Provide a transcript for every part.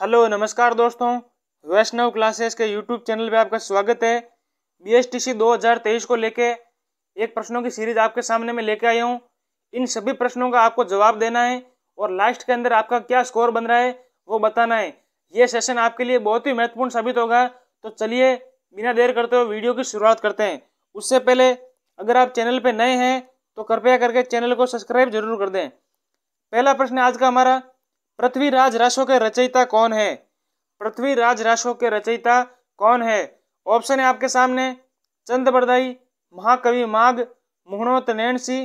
hello नमस्कार दोस्तों Vaishnav classes के यूट्यूब चैनल पे आपका स्वागत है बी एस टी सी दो हजार तेईस को लेके एक प्रश्नों की सीरीज आपके सामने में लेके आया हूँ इन सभी प्रश्नों का आपको जवाब देना है और लास्ट के अंदर आपका क्या स्कोर बन रहा है वो बताना है ये सेशन आपके लिए बहुत ही महत्वपूर्ण साबित होगा तो चलिए बिना देर करते हुए वीडियो की शुरुआत करते हैं उससे पहले अगर आप चैनल पर नए हैं तो कृपया करके चैनल को सब्सक्राइब जरूर कर दें पहला प्रश्न आज का हमारा पृथ्वीराज राशो के रचयिता कौन है पृथ्वीराज राशो के रचयिता कौन है ऑप्शन है आपके सामने चंद बरदाई महाकवि माघ मोहनोत नैनसी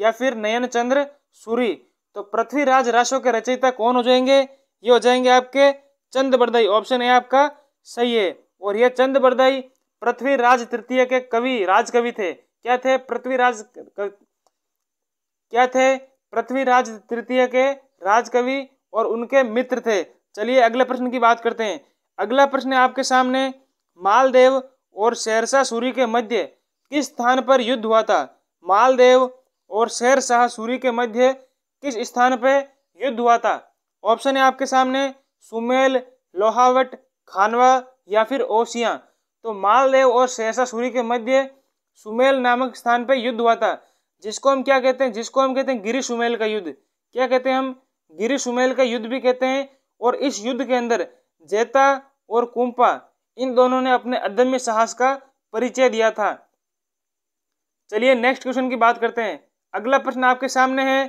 या फिर नयन चंद्र सूरी तो पृथ्वीराज राशो के रचयिता कौन हो जाएंगे ये हो जाएंगे आपके चंद बरदाई ऑप्शन है आपका सही है और यह चंद बरदाई पृथ्वीराज तृतीय के कवि राजकवि थे क्या थे पृथ्वीराज क्या थे पृथ्वीराज तृतीय के राजकवि और उनके मित्र थे चलिए अगले प्रश्न की बात करते हैं अगला प्रश्न है आपके सामने मालदेव और शेरशाह सूरी के मध्य किस स्थान पर युद्ध हुआ था मालदेव और शेरशाह सूरी के मध्य किस स्थान पर युद्ध हुआ था ऑप्शन है आपके सामने सुमेल लोहावट खानवा या फिर ओसिया तो मालदेव और शेरशाह सूरी के मध्य सुमेल नामक स्थान पर युद्ध हुआ था जिसको हम क्या कहते हैं जिसको हम कहते हैं गिरी सुमेल का युद्ध क्या कहते हैं हम गिरी सुमेल का युद्ध भी कहते हैं और इस युद्ध के अंदर जेता और कुंपा इन दोनों ने अपने अदम्य साहस का परिचय दिया था चलिए नेक्स्ट क्वेश्चन की बात करते हैं अगला प्रश्न आपके सामने है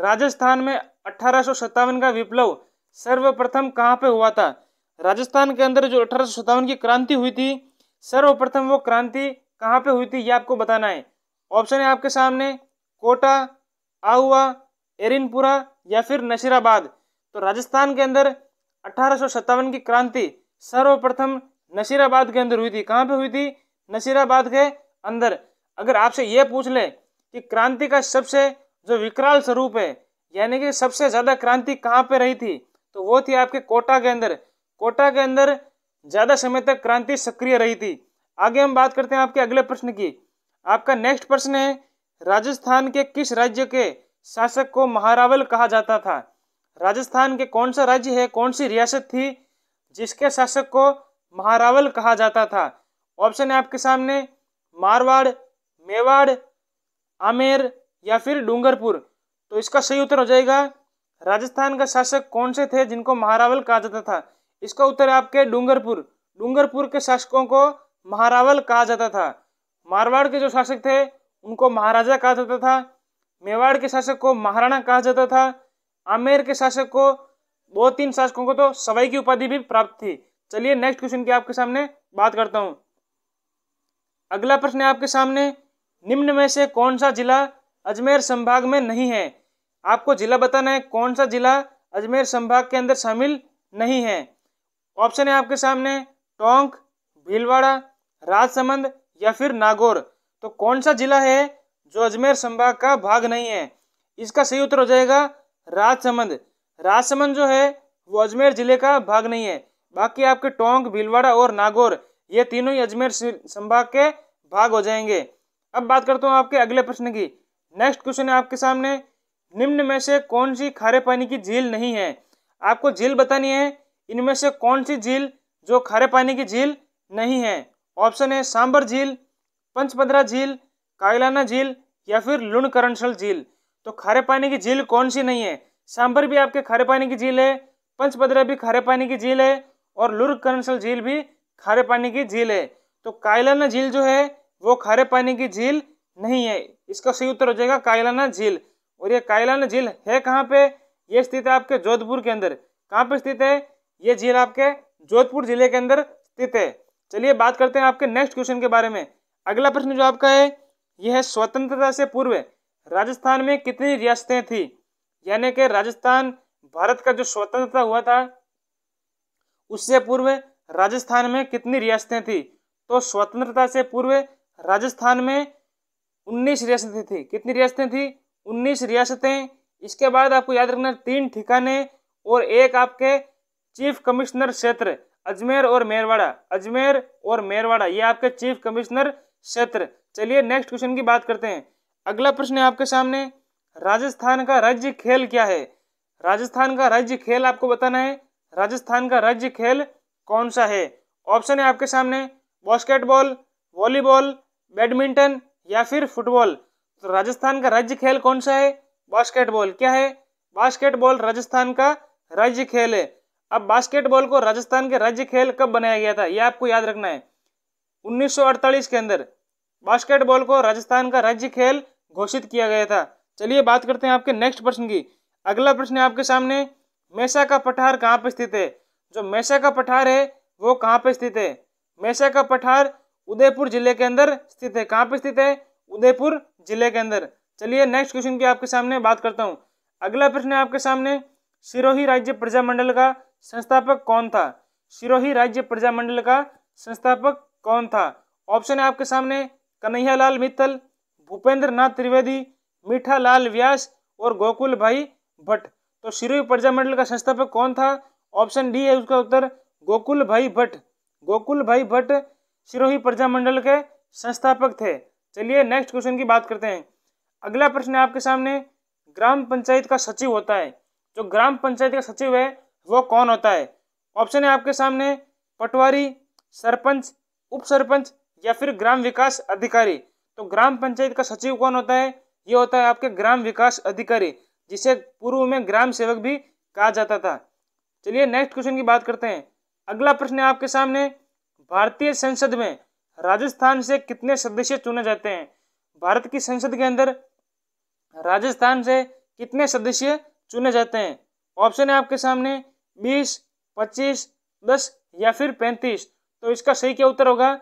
राजस्थान में अठारह का विप्लव सर्वप्रथम कहाँ पे हुआ था राजस्थान के अंदर जो अठारह की क्रांति हुई थी सर्वप्रथम वो क्रांति कहाँ पे हुई थी ये आपको बताना है ऑप्शन है आपके सामने कोटा आहुआ एरिनपुरा या फिर नशीराबाद तो राजस्थान के अंदर अठारह की क्रांति सर्वप्रथम नशीराबाद के अंदर हुई थी कहाँ पे हुई थी नशीराबाद के अंदर अगर आपसे ये पूछ लें कि क्रांति का सबसे जो विकराल स्वरूप है यानी कि सबसे ज़्यादा क्रांति कहाँ पे रही थी तो वो थी आपके कोटा के अंदर कोटा के अंदर ज़्यादा समय तक क्रांति सक्रिय रही थी आगे हम बात करते हैं आपके अगले प्रश्न की आपका नेक्स्ट प्रश्न है राजस्थान के किस राज्य के शासक को महारावल कहा जाता था राजस्थान के कौन सा राज्य है कौन सी रियासत थी जिसके शासक को महारावल कहा जाता था ऑप्शन है आपके सामने मारवाड़ मेवाड़ आमेर या फिर डूंगरपुर तो इसका सही उत्तर हो जाएगा राजस्थान का शासक कौन से थे जिनको महारावल कहा जाता था इसका उत्तर है आपके डूंगरपुर डूंगरपुर के शासकों को महारावल कहा जाता था मारवाड़ के जो शासक थे उनको महाराजा कहा जाता था मेवाड़ के शासक को महाराणा कहा जाता था आमेर के शासक को दो तीन शासकों को तो सवाई की उपाधि भी प्राप्त थी चलिए नेक्स्ट क्वेश्चन की आपके सामने बात करता हूँ अगला प्रश्न है आपके सामने निम्न में से कौन सा जिला अजमेर संभाग में नहीं है आपको जिला बताना है कौन सा जिला अजमेर संभाग के अंदर शामिल नहीं है ऑप्शन है आपके सामने टोंक भीलवाड़ा राजसमंद या फिर नागौर तो कौन सा जिला है जो अजमेर संभाग का भाग नहीं है इसका सही उत्तर हो जाएगा राजसमंद राजसमंद जो है वो अजमेर जिले का भाग नहीं है बाकी आपके टोंक भीलवाड़ा और नागौर ये तीनों ही अजमेर संभाग के भाग हो जाएंगे अब बात करता हूँ आपके अगले प्रश्न की नेक्स्ट क्वेश्चन है आपके सामने निम्न में से कौन सी खारे पानी की झील नहीं है आपको झील बतानी है इनमें से कौन सी झील जो खारे पानी की झील नहीं है ऑप्शन है सांबर झील पंचपदरा झील कागलाना झील या फिर लुण करणसल झील तो खारे पानी की झील कौन सी नहीं है सांबर भी आपके खारे पानी की झील है पंचभद्रा भी खारे पानी की झील है और लुणकरणसल झील भी खारे पानी की झील है तो कायलाना झील जो है वो खारे पानी की झील नहीं है इसका सही उत्तर हो जाएगा कायलाना झील और ये कायलाना झील है कहाँ पे ये स्थित है आपके जोधपुर के अंदर कहाँ पे स्थित है ये झील आपके जोधपुर जिले के अंदर स्थित है चलिए बात करते हैं आपके नेक्स्ट क्वेश्चन के बारे में अगला प्रश्न जो आपका है यह स्वतंत्रता से पूर्व राजस्थान में कितनी रियासतें थी यानी कि राजस्थान भारत का जो स्वतंत्रता हुआ था उससे पूर्व राजस्थान में कितनी रियासतें थी तो स्वतंत्रता से पूर्व राजस्थान में उन्नीस रियासतें थी कितनी रियासतें थी उन्नीस रियासतें इसके बाद आपको याद रखना तीन ठिकाने और एक आपके चीफ कमिश्नर क्षेत्र अजमेर और मेरवाड़ा अजमेर और मेरवाड़ा ये आपके चीफ कमिश्नर क्षेत्र चलिए नेक्स्ट क्वेश्चन की बात करते हैं अगला प्रश्न है आपके सामने राजस्थान का राज्य खेल क्या है राजस्थान का राज्य खेल आपको बताना है राजस्थान का राज्य खेल कौन सा है ऑप्शन है आपके सामने बास्केटबॉल वॉलीबॉल बैडमिंटन या फिर फुटबॉल तो राजस्थान का राज्य खेल कौन सा है बास्केटबॉल क्या है बास्केटबॉल राजस्थान का राज्य खेल है अब बास्केटबॉल को राजस्थान के राज्य खेल कब बनाया गया था यह आपको याद रखना है 1948 के अंदर बास्केटबॉल को राजस्थान का राज्य खेल घोषित किया गया था चलिए बात करते हैं आपके नेक्स्ट प्रश्न की अगला प्रश्न है आपके सामने मैसा का पठार कहाँ पर स्थित है जो मैसा का पठार है वो कहाँ पर स्थित है मैसा का पठार उदयपुर जिले के अंदर स्थित है कहाँ पर स्थित है उदयपुर जिले के अंदर चलिए नेक्स्ट क्वेश्चन की आपके सामने बात करता हूँ अगला प्रश्न है आपके सामने सिरोही राज्य प्रजामंडल का संस्थापक कौन था सिरोही राज्य प्रजामंडल का संस्थापक कौन था ऑप्शन है आपके सामने कन्हैयालाल मित्तल भूपेंद्र नाथ त्रिवेदी मीठा लाल व्यास और गोकुल भाई भट्ट तो शिरोही प्रजामंडल का संस्थापक कौन था ऑप्शन डी है उसका उत्तर गोकुल भाई भट्ट गोकुल भाई भट्ट सिरोही प्रजामंडल के संस्थापक थे चलिए नेक्स्ट क्वेश्चन की बात करते हैं अगला प्रश्न है आपके सामने ग्राम पंचायत का सचिव होता है जो ग्राम पंचायत का सचिव है वो कौन होता है ऑप्शन है आपके सामने पटवारी सरपंच उप सरपंच या फिर ग्राम विकास अधिकारी तो ग्राम पंचायत का सचिव कौन होता है ये होता है आपके ग्राम विकास अधिकारी जिसे पूर्व में ग्राम सेवक भी कहा जाता था चलिए नेक्स्ट क्वेश्चन की बात करते हैं अगला प्रश्न है आपके सामने भारतीय संसद में राजस्थान से कितने सदस्य चुने जाते हैं भारत की संसद के अंदर राजस्थान से कितने सदस्य चुने जाते हैं ऑप्शन है आपके सामने बीस पच्चीस दस या फिर पैंतीस तो इसका सही क्या उत्तर होगा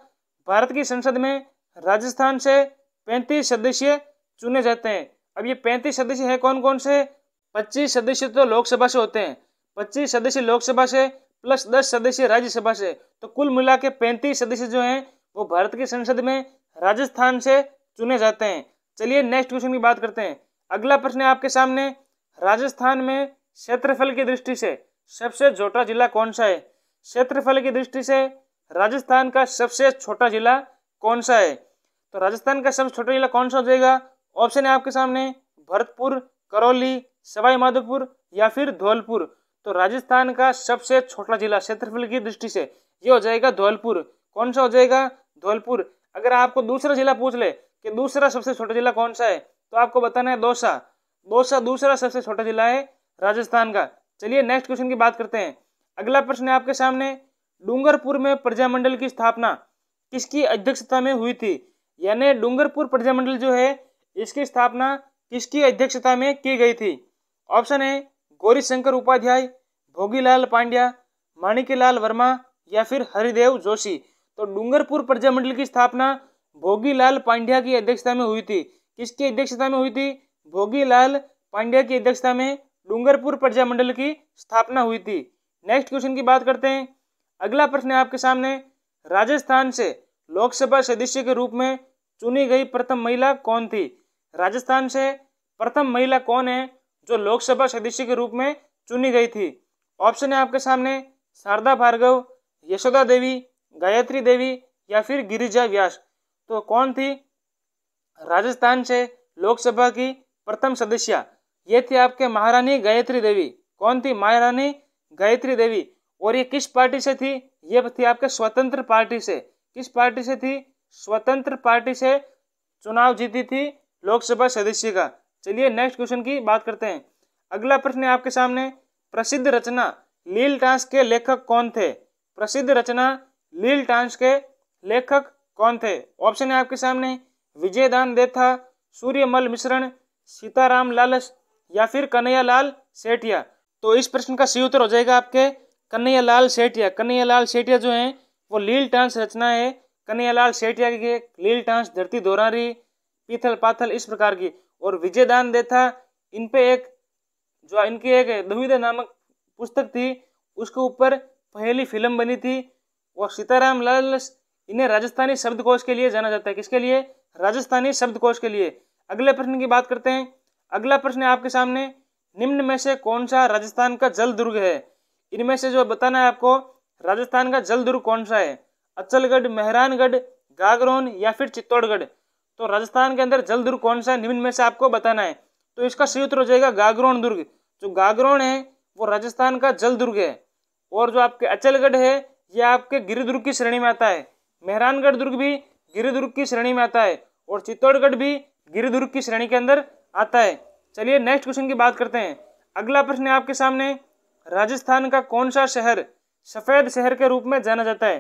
भारत की संसद में राजस्थान से पैंतीस सदस्य चुने जाते हैं अब ये पैंतीस सदस्य हैं कौन कौन से पच्चीस सदस्य तो लोकसभा से होते हैं पच्चीस सदस्य लोकसभा से प्लस दस सदस्य राज्यसभा से तो कुल मिला के पैंतीस सदस्य जो हैं वो भारत की संसद में राजस्थान से चुने जाते हैं चलिए नेक्स्ट क्वेश्चन की बात करते हैं अगला प्रश्न है आपके सामने राजस्थान में क्षेत्रफल की दृष्टि से सबसे छोटा जिला कौन सा है क्षेत्रफल की दृष्टि से राजस्थान का सबसे छोटा जिला कौन सा है तो राजस्थान का सबसे छोटा जिला कौन सा हो जाएगा ऑप्शन है आपके सामने भरतपुर करौली सवाई माधोपुर या फिर धौलपुर तो राजस्थान का सबसे छोटा जिला क्षेत्रफल की दृष्टि से ये हो जाएगा धौलपुर कौन सा हो जाएगा धौलपुर अगर आपको दूसरा जिला पूछ ले कि दूसरा सबसे छोटा जिला कौन सा है तो आपको बताना है दौसा दौसा दूसरा सबसे छोटा जिला है राजस्थान का चलिए नेक्स्ट क्वेश्चन की बात करते हैं अगला प्रश्न है आपके सामने डूंगरपुर में प्रजामंडल की स्थापना किसकी अध्यक्षता में हुई थी यानी डूंगरपुर प्रजामंडल जो है इसकी स्थापना किसकी अध्यक्षता में की गई थी ऑप्शन है गौरी शंकर उपाध्याय भोगीलाल पांड्या माणिकीलाल वर्मा या फिर हरिदेव जोशी तो डूंगरपुर प्रजामंडल की स्थापना भोगीलाल पांड्या की अध्यक्षता में हुई थी किसकी अध्यक्षता में हुई थी भोगीलाल पांड्या की अध्यक्षता में डूंगरपुर प्रजामंडल की स्थापना हुई थी नेक्स्ट क्वेश्चन की बात करते हैं अगला प्रश्न है आपके सामने राजस्थान से लोकसभा सदस्य के रूप में चुनी गई प्रथम महिला कौन थी राजस्थान से प्रथम महिला कौन है जो लोकसभा सदस्य के रूप में चुनी गई थी ऑप्शन है आपके सामने शारदा भार्गव यशोदा देवी गायत्री देवी या फिर गिरिजा व्यास तो कौन थी राजस्थान से लोकसभा की प्रथम सदस्य ये थी आपके महारानी गायत्री देवी कौन थी महारानी गायत्री देवी और ये किस पार्टी से थी ये थी आपके स्वतंत्र पार्टी से किस पार्टी से थी स्वतंत्र पार्टी से चुनाव जीती थी लोकसभा सदस्य का चलिए नेक्स्ट क्वेश्चन की बात करते हैं अगला प्रश्न है आपके सामने प्रसिद्ध रचना लील टांस के लेखक कौन थे प्रसिद्ध रचना लील टांस के लेखक कौन थे ऑप्शन है आपके सामने विजय दान देथा सूर्यमल मिश्रण सीताराम लालस या फिर कन्हैया लाल सेठिया तो इस प्रश्न का सही उत्तर हो जाएगा आपके कन्हैयालाल सेठिया कन्हैयालाल सेठिया जो हैं वो लील टांस रचना है कन्हैयालाल सेठिया की लील टांस धरती दोरारी पीथल पाथल इस प्रकार की और विजयदान देथा इन पे एक जो इनकी एक दुविधा नामक पुस्तक थी उसके ऊपर पहली फिल्म बनी थी और सीताराम लाल इन्हें राजस्थानी शब्दकोश के लिए जाना जाता है किसके लिए राजस्थानी शब्दकोश के लिए अगले प्रश्न की बात करते हैं अगला प्रश्न है आपके सामने निम्न में से कौन सा राजस्थान का जल दुर्ग है इनमें से जो बताना है आपको राजस्थान का जल दुर्ग कौन सा है अचलगढ़ मेहरानगढ़ गागरोन या फिर चित्तौड़गढ़ तो राजस्थान के अंदर जल दुर्ग कौन सा है निम्न में से आपको बताना है तो इसका सही उत्तर हो जाएगा गागरोन दुर्ग जो गागरोन है वो राजस्थान का जल दुर्ग है और जो आपके अचलगढ़ है ये आपके गिरिदुर्ग की श्रेणी में आता है मेहरानगढ़ दुर्ग भी गिरिदुर्ग की श्रेणी में आता है और चित्तौड़गढ़ भी गिरिदुर्ग की श्रेणी के अंदर आता है चलिए नेक्स्ट क्वेश्चन की बात करते हैं अगला प्रश्न है आपके सामने राजस्थान का कौन सा शहर सफ़ेद शहर के रूप में जाना जाता है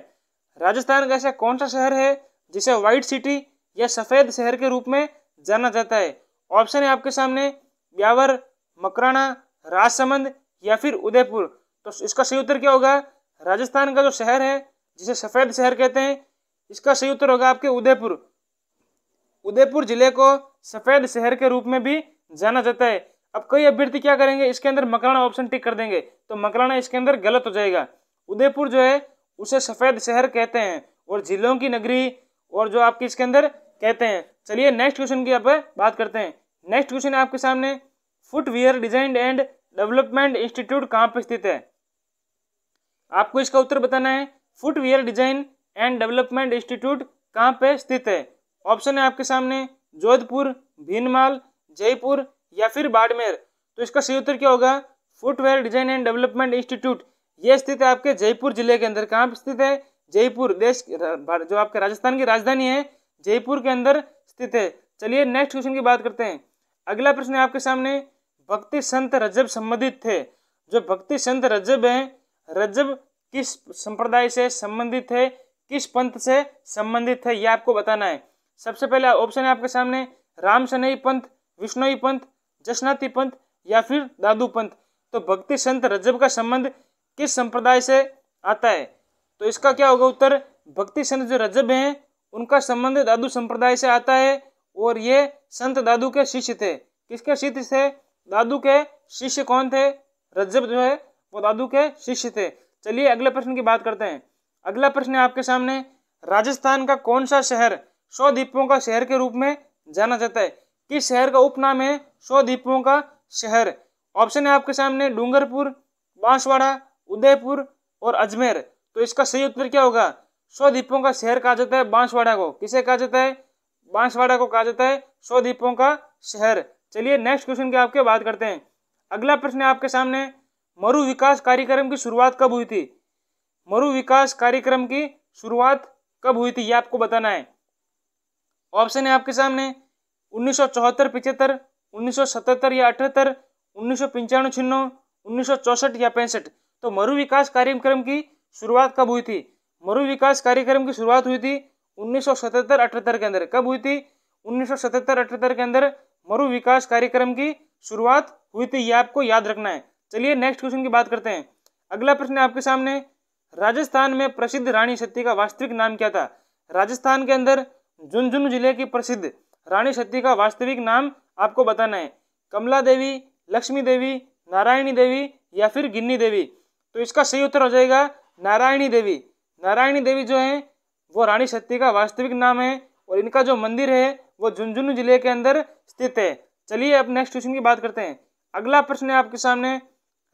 राजस्थान का ऐसा कौन सा शहर है जिसे व्हाइट सिटी या सफ़ेद शहर के रूप में जाना जाता है ऑप्शन है आपके सामने ब्यावर मकराना राजसमंद या फिर उदयपुर तो इसका सही उत्तर क्या होगा राजस्थान का जो शहर है जिसे सफ़ेद शहर कहते हैं इसका सही उत्तर होगा आपके उदयपुर उदयपुर जिले को सफ़ेद शहर के रूप में भी जाना जाता है अब कई अभ्यर्थी क्या करेंगे इसके अंदर मकराना ऑप्शन टिक कर देंगे तो मकराना इसके अंदर गलत हो जाएगा उदयपुर जो है उसे सफ़ेद शहर कहते हैं और जिलों की नगरी और जो आपके इसके अंदर कहते हैं चलिए नेक्स्ट क्वेश्चन की आप बात करते हैं नेक्स्ट क्वेश्चन है आपके सामने footwear design and development institute कहाँ पर स्थित है आपको इसका उत्तर बताना है footwear design and development institute कहाँ पे स्थित है ऑप्शन है आपके सामने जोधपुर भीनमाल जयपुर या फिर बाड़मेर तो इसका सही उत्तर क्या होगा footwear design and development institute ये स्थित है आपके जयपुर जिले के अंदर कहाँ स्थित है जयपुर देश जो आपके राजस्थान की राजधानी है जयपुर के अंदर स्थित है चलिए नेक्स्ट क्वेश्चन की बात करते हैं अगला प्रश्न है आपके सामने भक्ति संत रजब संबंधित थे जो भक्ति संत रजब हैं रजब किस संप्रदाय से संबंधित है किस पंथ से संबंधित है यह आपको बताना है सबसे पहला ऑप्शन है आपके सामने राम सनई पंथ विष्णोई पंथ चशनाती पंथ या फिर दादू पंथ तो भक्ति संत रजब का संबंध किस संप्रदाय से आता है तो इसका क्या होगा उत्तर भक्ति संत जो रजब हैं उनका संबंध दादू संप्रदाय से आता है और ये संत दादू के शिष्य थे किसके शिष्य थे दादू के शिष्य कौन थे रजब जो है वो दादू के शिष्य थे चलिए अगले प्रश्न की बात करते हैं अगला प्रश्न है आपके सामने राजस्थान का कौन सा शहर सौ द्वीपों का शहर के रूप में जाना जाता है किस शहर का उपनाम है सौ द्वीपों का शहर ऑप्शन है आपके सामने डूंगरपुर बांसवाड़ा उदयपुर और अजमेर तो इसका सही उत्तर क्या होगा सौ द्वीपों का शहर कहा जाता है बांसवाड़ा को किसे कहा जाता है बांसवाड़ा को कहा जाता है सौ द्वीपों का शहर चलिए नेक्स्ट क्वेश्चन की आपके बात करते हैं अगला प्रश्न है आपके सामने मरु विकास कार्यक्रम की शुरुआत कब हुई थी मरु विकास कार्यक्रम की शुरुआत कब हुई थी ये आपको बताना है ऑप्शन है आपके सामने उन्नीस सौ चौहत्तर पिछहत्तर उन्नीस सौ सतहत्तर या अठहत्तर उन्नीस सौ पंचानवे छिन्नौ उन्नीस सौ चौसठ या पैंसठ तो मरु विकास कार्यक्रम की शुरुआत कब हुई थी मरु विकास कार्यक्रम की शुरुआत हुई थी उन्नीस सौ सतहत्तर अठहत्तर के अंदर कब हुई थी उन्नीस सौ सतहत्तर अठहत्तर के अंदर मरु विकास कार्यक्रम की शुरुआत हुई थी ये आपको याद रखना है चलिए नेक्स्ट क्वेश्चन की बात करते हैं अगला प्रश्न आपके सामने राजस्थान में प्रसिद्ध रानी सती का वास्तविक नाम क्या था राजस्थान के अंदर झुंझुनू जिले की प्रसिद्ध रानी शक्ति का वास्तविक नाम आपको बताना है कमला देवी लक्ष्मी देवी नारायणी देवी या फिर गिन्नी देवी तो इसका सही उत्तर हो जाएगा नारायणी देवी नारायणी देवी जो है वो रानी शक्ति का वास्तविक नाम है और इनका जो मंदिर है वो झुंझुनू जिले के अंदर स्थित है चलिए अब नेक्स्ट क्वेश्चन की बात करते हैं अगला प्रश्न है आपके सामने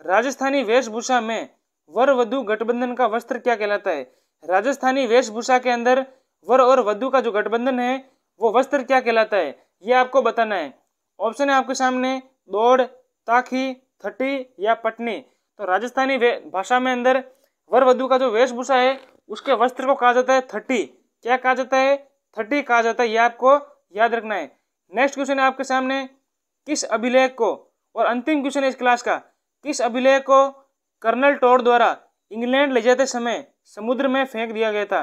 राजस्थानी वेशभूषा में वर वधु गठबंधन का वस्त्र क्या कहलाता है राजस्थानी वेशभूषा के अंदर वर और वधु का जो गठबंधन है वो वस्त्र क्या कहलाता है ये आपको बताना है ऑप्शन है आपके सामने दौड़ ताखी थट्टी या पटनी तो राजस्थानी भाषा में अंदर वर वधु का जो वेशभूषा है उसके वस्त्र को कहा जाता है थर्टी क्या कहा जाता है थर्टी कहा जाता है ये आपको याद रखना है नेक्स्ट क्वेश्चन है आपके सामने किस अभिलेख को और अंतिम क्वेश्चन है इस क्लास का किस अभिलेख को कर्नल टोर द्वारा इंग्लैंड ले जाते समय समुद्र में फेंक दिया गया था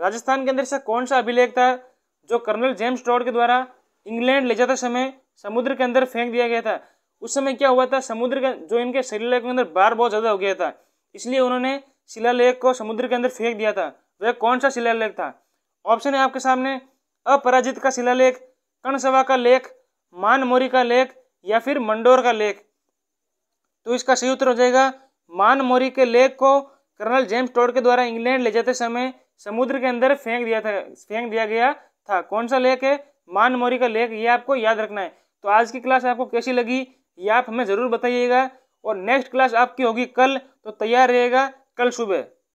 राजस्थान के अंदर से कौन सा अभिलेख था जो कर्नल जेम्स टॉड के द्वारा इंग्लैंड ले जाते समय समुद्र के अंदर फेंक दिया गया था उस समय क्या हुआ था समुद्र का जो इनके शिलालेख के अंदर बार बहुत ज़्यादा हो गया था इसलिए उन्होंने शिलालेख को समुद्र के अंदर फेंक दिया था वह कौन सा शिलालेख था ऑप्शन है आपके सामने अपराजित का शिलालेख कणसभा का लेख मान मोरी का लेख या फिर मंडोर का लेख तो इसका सही उत्तर हो जाएगा मान मोरी के लेख को कर्नल जेम्स टोड के द्वारा इंग्लैंड ले जाते समय समुद्र के अंदर फेंक दिया था फेंक दिया गया था कौन सा लेख है मान मौर्य का लेख ये आपको याद रखना है तो आज की क्लास आपको कैसी लगी ये आप हमें ज़रूर बताइएगा और नेक्स्ट क्लास आपकी होगी कल तो तैयार रहेगा कल सुबह